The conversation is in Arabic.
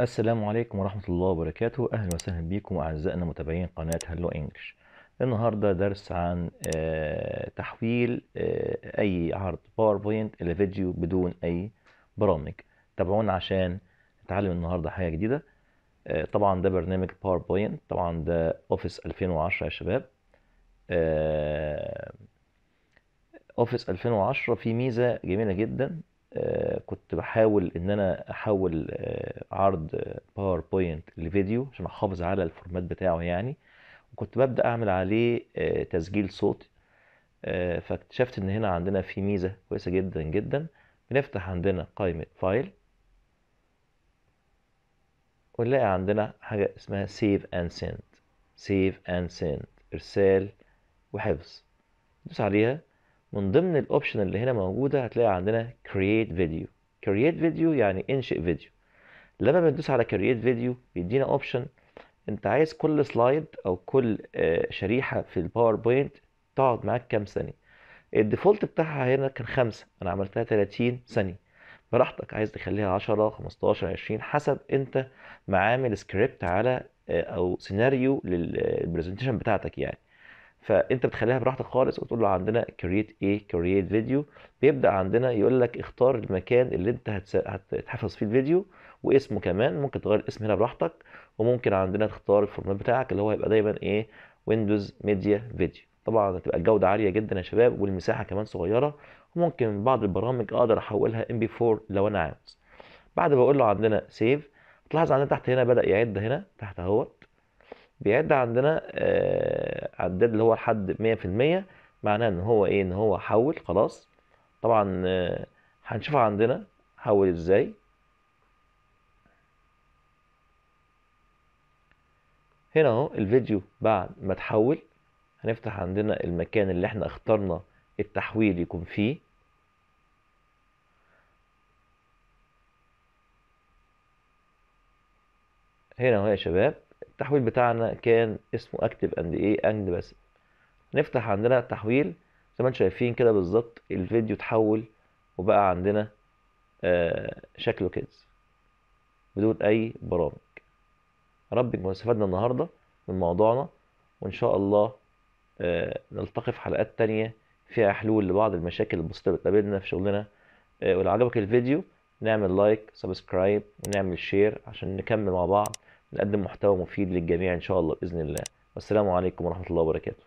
السلام عليكم ورحمة الله وبركاته أهلا وسهلا بكم أعزائنا متابعين قناة هلو إنجلش النهاردة درس عن آه، تحويل آه، أي عرض باوربوينت إلى فيديو بدون أي برامج تابعونا عشان نتعلم النهاردة حاجة جديدة آه، طبعا ده برنامج باوربوينت طبعا ده أوفيس 2010 يا شباب أوفيس 2010 فيه ميزة جميلة جدا آه، كنت بحاول ان انا احول آه، عرض باوربوينت لفيديو عشان احافظ على الفورمات بتاعه يعني وكنت ببدا اعمل عليه آه، تسجيل صوت فاكتشفت ان هنا عندنا في ميزه كويسه جدا جدا بنفتح عندنا قائمه فايل ونلاقي عندنا حاجه اسمها سيف اند سيند سيف اند سيند ارسال وحفظ ندوس عليها من ضمن الاوبشن اللي هنا موجوده هتلاقي عندنا create video create video يعني انشئ فيديو لما بندوس على create video بيدينا اوبشن انت عايز كل سلايد او كل آه، شريحه في الباوربوينت تقعد معاك كام ثانيه الديفولت بتاعها هنا كان خمسة انا عملتها 30 ثانيه براحتك عايز تخليها 10 15 20 حسب انت معامل سكريبت على آه، او سيناريو للبرزنتيشن آه، بتاعتك يعني فانت بتخليها براحتك خالص وتقول له عندنا كرييت ايه كرييت فيديو بيبدا عندنا يقول لك اختار المكان اللي انت هتحفظ فيه الفيديو واسمه كمان ممكن تغير الاسم هنا براحتك وممكن عندنا تختار الفورمات بتاعك اللي هو هيبقى دايما ايه ويندوز ميديا فيديو طبعا هتبقى الجوده عاليه جدا يا شباب والمساحه كمان صغيره وممكن بعض البرامج اقدر احولها ام بي 4 لو انا عاوز بعد ما بقول له عندنا سيف تلاحظ عندنا تحت هنا بدا يعد هنا تحت اهوت بيعد عندنا آه، عداد اللي هو لحد 100% معناه ان هو ايه ان هو حول خلاص طبعا آه، هنشوفها عندنا حول ازاي هنا اهو الفيديو بعد ما تحول هنفتح عندنا المكان اللي احنا اخترنا التحويل يكون فيه هنا اهو يا شباب التحويل بتاعنا كان اسمه اكتف اند ايه اند بس نفتح عندنا التحويل زي ما انتم شايفين كده بالظبط الفيديو اتحول وبقى عندنا آه شكله كده بدون اي برامج رب يكون استفدنا النهارده من موضوعنا وان شاء الله آه نلتقي في حلقات تانية فيها حلول لبعض المشاكل البسيطة اللي بتقابلنا في شغلنا آه ولو عجبك الفيديو نعمل لايك سبسكرايب ونعمل شير عشان نكمل مع بعض نقدم محتوى مفيد للجميع ان شاء الله باذن الله والسلام عليكم ورحمه الله وبركاته